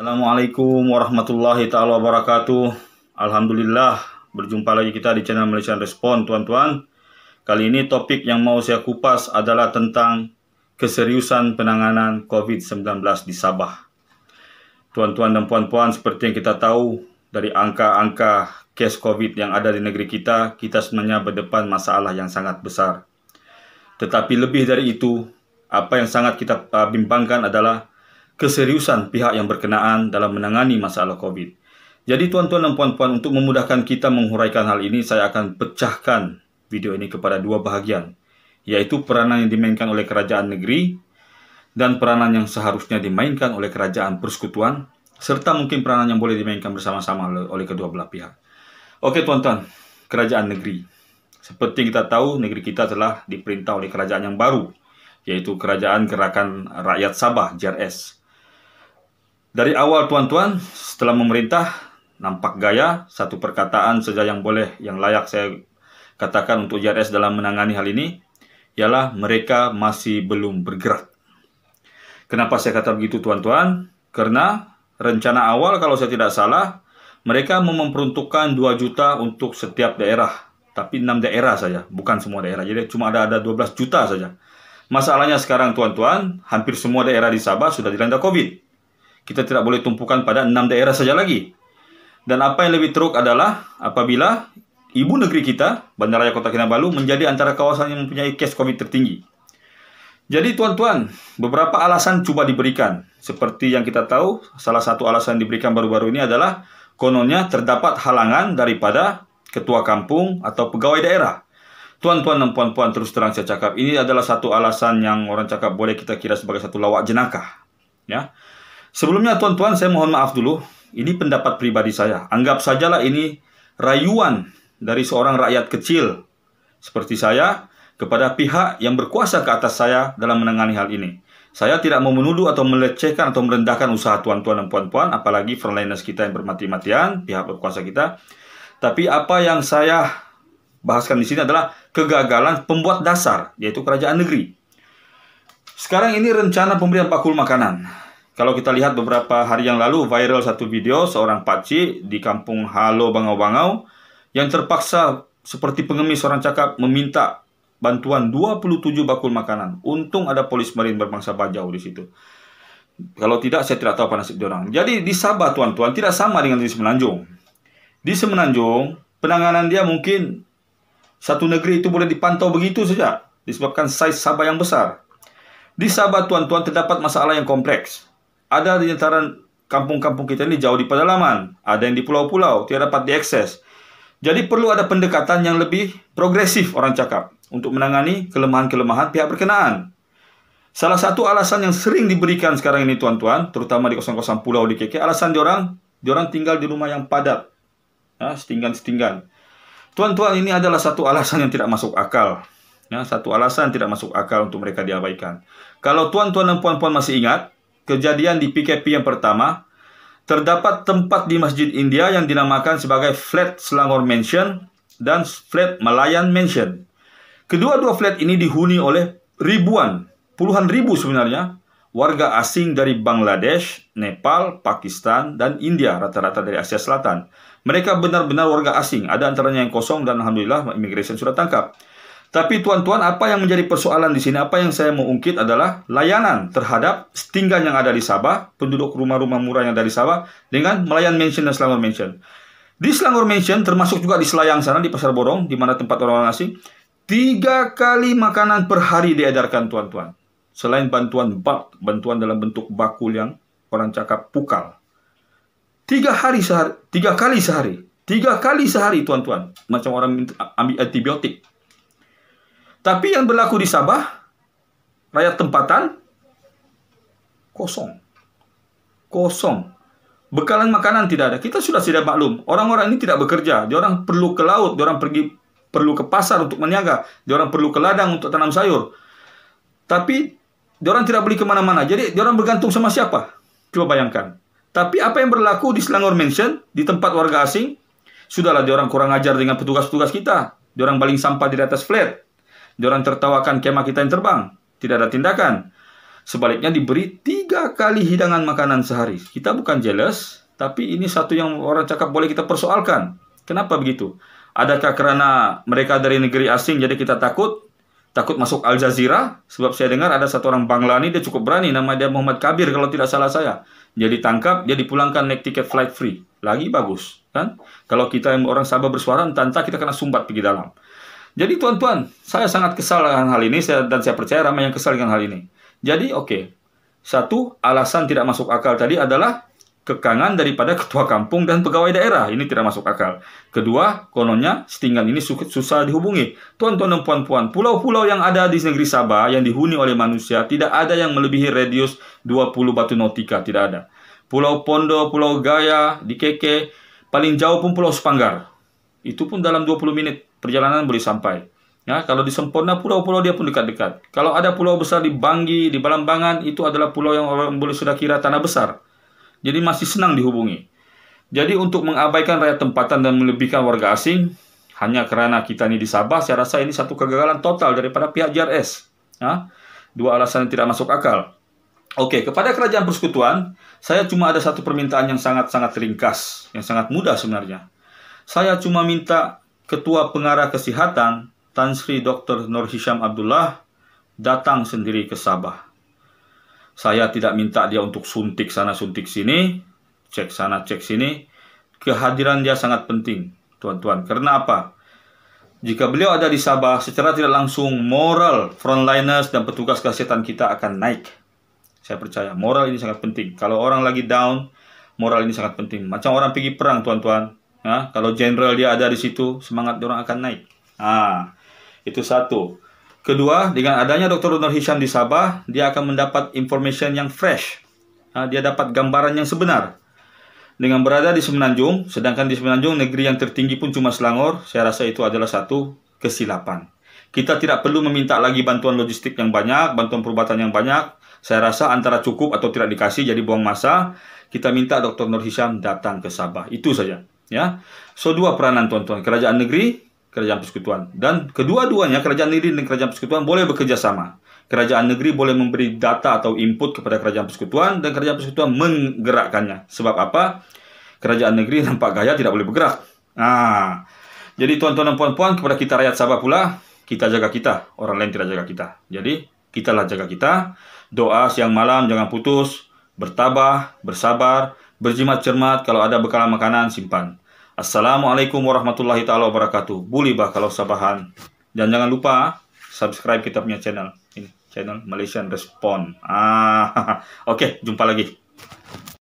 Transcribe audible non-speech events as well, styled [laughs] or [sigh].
Assalamualaikum warahmatullahi taala wabarakatuh. Alhamdulillah berjumpa lagi kita di channel Malaysian Respon, tuan-tuan. Kali ini topik yang mau saya kupas adalah tentang keseriusan penanganan COVID-19 di Sabah. Tuan-tuan dan puan-puan, seperti yang kita tahu dari angka-angka kes COVID yang ada di negeri kita, kita sebenarnya berdepan masalah yang sangat besar. Tetapi lebih dari itu, apa yang sangat kita ah, bimbangkan adalah keseriusan pihak yang berkenaan dalam menangani masalah COVID. Jadi tuan-tuan dan puan-puan untuk memudahkan kita menghuraikan hal ini saya akan pecahkan video ini kepada dua bahagian yaitu peranan yang dimainkan oleh kerajaan negeri dan peranan yang seharusnya dimainkan oleh kerajaan persekutuan serta mungkin peranan yang boleh dimainkan bersama-sama oleh kedua belah pihak. Oke tuan-tuan, kerajaan negeri. Seperti kita tahu negeri kita telah diperintah oleh kerajaan yang baru yaitu Kerajaan Gerakan Rakyat Sabah JRS dari awal tuan-tuan, setelah memerintah, nampak gaya, satu perkataan saja yang boleh, yang layak saya katakan untuk JRS dalam menangani hal ini, ialah mereka masih belum bergerak. Kenapa saya kata begitu tuan-tuan? Karena rencana awal kalau saya tidak salah, mereka memperuntukkan 2 juta untuk setiap daerah. Tapi 6 daerah saja, bukan semua daerah. Jadi cuma ada, ada 12 juta saja. Masalahnya sekarang tuan-tuan, hampir semua daerah di Sabah sudah dilanda COVID. Kita tidak boleh tumpukan pada enam daerah saja lagi. Dan apa yang lebih teruk adalah apabila ibu negeri kita, Bandaraya Kota Kinabalu, menjadi antara kawasan yang mempunyai case COVID tertinggi. Jadi tuan-tuan, beberapa alasan coba diberikan. Seperti yang kita tahu, salah satu alasan diberikan baru-baru ini adalah kononnya terdapat halangan daripada ketua kampung atau pegawai daerah. Tuan-tuan dan puan-puan terus terang saya cakap, ini adalah satu alasan yang orang cakap boleh kita kira sebagai satu lawak jenaka. Ya, Sebelumnya tuan-tuan saya mohon maaf dulu. Ini pendapat pribadi saya. Anggap sajalah ini rayuan dari seorang rakyat kecil seperti saya kepada pihak yang berkuasa ke atas saya dalam menangani hal ini. Saya tidak mau menuduh atau melecehkan atau merendahkan usaha tuan-tuan dan puan-puan, apalagi frontliners kita yang bermati-matian, pihak berkuasa kita. Tapi apa yang saya bahaskan di sini adalah kegagalan pembuat dasar, yaitu kerajaan negeri. Sekarang ini rencana pemberian pakul makanan. Kalau kita lihat beberapa hari yang lalu viral satu video seorang paci di kampung Halo Bangau-Bangau yang terpaksa seperti pengemis orang cakap meminta bantuan 27 bakul makanan. Untung ada polis marin berbangsa Bajau di situ. Kalau tidak saya tidak tahu apa nasib orang. Jadi di Sabah tuan-tuan tidak sama dengan di Semenanjung. Di Semenanjung penanganan dia mungkin satu negeri itu boleh dipantau begitu saja disebabkan saiz Sabah yang besar. Di Sabah tuan-tuan terdapat masalah yang kompleks ada di antara kampung-kampung kita ini jauh di pedalaman, ada yang di pulau-pulau, tidak dapat diakses. Jadi perlu ada pendekatan yang lebih progresif orang cakap untuk menangani kelemahan-kelemahan pihak berkenaan. Salah satu alasan yang sering diberikan sekarang ini tuan-tuan, terutama di kosan-kosan pulau di KK, alasan diorang diorang tinggal di rumah yang padat, ya, setinggan-setinggan. Tuan-tuan ini adalah satu alasan yang tidak masuk akal. Ya, satu alasan tidak masuk akal untuk mereka diabaikan. Kalau tuan-tuan dan puan-puan masih ingat, kejadian di PKP yang pertama, terdapat tempat di Masjid India yang dinamakan sebagai Flat Selangor Mansion dan Flat Malayan Mansion. Kedua-dua flat ini dihuni oleh ribuan, puluhan ribu sebenarnya, warga asing dari Bangladesh, Nepal, Pakistan, dan India, rata-rata dari Asia Selatan. Mereka benar-benar warga asing, ada antaranya yang kosong dan Alhamdulillah immigration sudah tangkap. Tapi tuan-tuan, apa yang menjadi persoalan di sini, apa yang saya mau ungkit adalah layanan terhadap setinggan yang ada di Sabah, penduduk rumah-rumah murah yang ada Sabah, dengan melayan mention dan Selangor mention. Di Selangor mention, termasuk juga di Selayang sana, di Pasar Borong, di mana tempat orang-orang asing, tiga kali makanan per hari diedarkan tuan-tuan. Selain bantuan bak, bantuan dalam bentuk bakul yang orang cakap pukal. Tiga hari sehari, tiga kali sehari, tiga kali sehari tuan-tuan. Macam orang ambil antibiotik tapi yang berlaku di Sabah, rakyat tempatan, kosong. Kosong. Bekalan makanan tidak ada. Kita sudah tidak maklum. Orang-orang ini tidak bekerja. Dia orang perlu ke laut. Dia orang pergi perlu ke pasar untuk meniaga. Dia orang perlu ke ladang untuk tanam sayur. Tapi dia orang tidak beli kemana-mana. Jadi dia orang bergantung sama siapa? Coba bayangkan. Tapi apa yang berlaku di Selangor Mansion, di tempat warga asing, sudahlah dia orang kurang ajar dengan petugas-petugas kita. Dia orang baling sampah di atas flat. Diorang tertawakan kemah kita yang terbang. Tidak ada tindakan. Sebaliknya diberi tiga kali hidangan makanan sehari. Kita bukan jealous, tapi ini satu yang orang cakap boleh kita persoalkan. Kenapa begitu? Adakah karena mereka dari negeri asing jadi kita takut? Takut masuk Al Jazeera? Sebab saya dengar ada satu orang Bangla ini dia cukup berani. Nama dia Muhammad Kabir kalau tidak salah saya. Dia ditangkap, dia dipulangkan naik tiket flight free. Lagi bagus, kan? Kalau kita yang orang Sabah bersuara, entah kita kena sumbat pergi dalam. Jadi tuan-tuan, saya sangat kesal dengan hal ini dan saya percaya ramai yang kesal dengan hal ini. Jadi oke, okay. satu alasan tidak masuk akal tadi adalah kekangan daripada ketua kampung dan pegawai daerah. Ini tidak masuk akal. Kedua, kononnya setinggan ini susah dihubungi. Tuan-tuan dan puan-puan, pulau-pulau yang ada di negeri Sabah yang dihuni oleh manusia tidak ada yang melebihi radius 20 batu nautika, tidak ada. Pulau Pondo, Pulau Gaya, di Keke, paling jauh pun Pulau Sepanggar. Itu pun dalam 20 menit perjalanan boleh sampai. Ya, kalau di Sempurna pulau-pulau dia pun dekat-dekat. Kalau ada pulau besar di Banggi, di Balambangan itu adalah pulau yang orang boleh sudah kira tanah besar. Jadi masih senang dihubungi. Jadi untuk mengabaikan rakyat tempatan dan melebihkan warga asing hanya karena kita ini di Sabah, saya rasa ini satu kegagalan total daripada pihak JRS. Ya, dua alasan yang tidak masuk akal. Oke, kepada kerajaan persekutuan, saya cuma ada satu permintaan yang sangat-sangat ringkas, yang sangat mudah sebenarnya. Saya cuma minta Ketua Pengarah Kesehatan Tan Sri Dr. Nur Hisham Abdullah datang sendiri ke Sabah. Saya tidak minta dia untuk suntik sana suntik sini, cek sana cek sini. Kehadiran dia sangat penting, tuan-tuan. Karena apa? Jika beliau ada di Sabah, secara tidak langsung moral frontliners dan petugas kesehatan kita akan naik. Saya percaya moral ini sangat penting. Kalau orang lagi down, moral ini sangat penting. Macam orang pergi perang, tuan-tuan ya kalau general dia ada di situ, semangat orang akan naik. Ah, itu satu. Kedua, dengan adanya Dr. Nur Hisham di Sabah, dia akan mendapat information yang fresh. Ah, dia dapat gambaran yang sebenar. Dengan berada di Semenanjung, sedangkan di Semenanjung negeri yang tertinggi pun cuma Selangor, saya rasa itu adalah satu kesilapan. Kita tidak perlu meminta lagi bantuan logistik yang banyak, bantuan perubatan yang banyak. Saya rasa antara cukup atau tidak dikasih jadi buang masa. Kita minta Dr. Nur Hisham datang ke Sabah. Itu saja. Ya. So dua peranan tuan-tuan, kerajaan negeri, kerajaan persekutuan. Dan kedua-duanya kerajaan negeri dan kerajaan persekutuan boleh bekerja sama. Kerajaan negeri boleh memberi data atau input kepada kerajaan persekutuan dan kerajaan persekutuan menggerakkannya. Sebab apa? Kerajaan negeri [laughs] nampak gaya tidak boleh bergerak. Ah, jadi tuan-tuan dan puan-puan kepada kita rakyat Sabah pula, kita jaga kita, orang lain tidak jaga kita. Jadi, kitalah jaga kita. Doa siang malam jangan putus, bertabah, bersabar, Berjimat cermat, kalau ada bekalan makanan, simpan. Assalamualaikum warahmatullahi taala wabarakatuh. bah kalau sabahan. Dan jangan lupa ah, subscribe kita punya channel. Ini channel Malaysian Respon. Ah, [laughs] oke, okay, jumpa lagi.